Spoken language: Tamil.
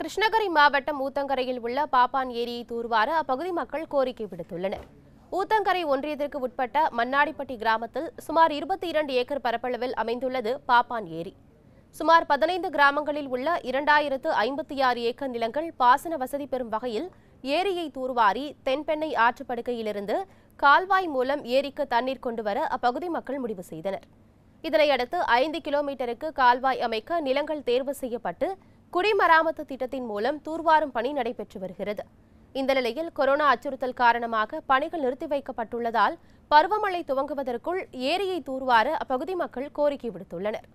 கிருஷ்ணகிரி மாவட்டம் ஊத்தங்கரையில் உள்ள பாப்பான் ஏரியை தூர்வார அப்பகுதி மக்கள் கோரிக்கை விடுத்துள்ளனர் ஊத்தங்கரை ஒன்றியத்திற்கு உட்பட்ட மன்னாடிப்பட்டி கிராமத்தில் சுமார் இருபத்தி இரண்டு ஏக்கர் பரப்பளவில் அமைந்துள்ளது பாப்பான் ஏரி சுமார் பதினைந்து கிராமங்களில் உள்ள இரண்டாயிரத்து ஐம்பத்தி ஆறு ஏக்கர் நிலங்கள் பாசன வசதி பெறும் வகையில் ஏரியை தூர்வாரி தென்பெண்ணை ஆற்றுப்படுக்கையிலிருந்து கால்வாய் மூலம் ஏரிக்கு தண்ணீர் கொண்டுவர அப்பகுதி மக்கள் முடிவு செய்தனர் இதனையடுத்து ஐந்து கிலோமீட்டருக்கு கால்வாய் அமைக்க நிலங்கள் தேர்வு செய்யப்பட்டு குடிமராமத்து திட்டத்தின் மூலம் தூர்வாரும் பணி நடைபெற்று வருகிறது இந்த நிலையில் கொரோனா அச்சுறுத்தல் காரணமாக பணிகள் நிறுத்தி வைக்கப்பட்டுள்ளதால் பருவமழை துவங்குவதற்குள் ஏரியை தூர்வார அப்பகுதி மக்கள் கோரிக்கை விடுத்துள்ளனர்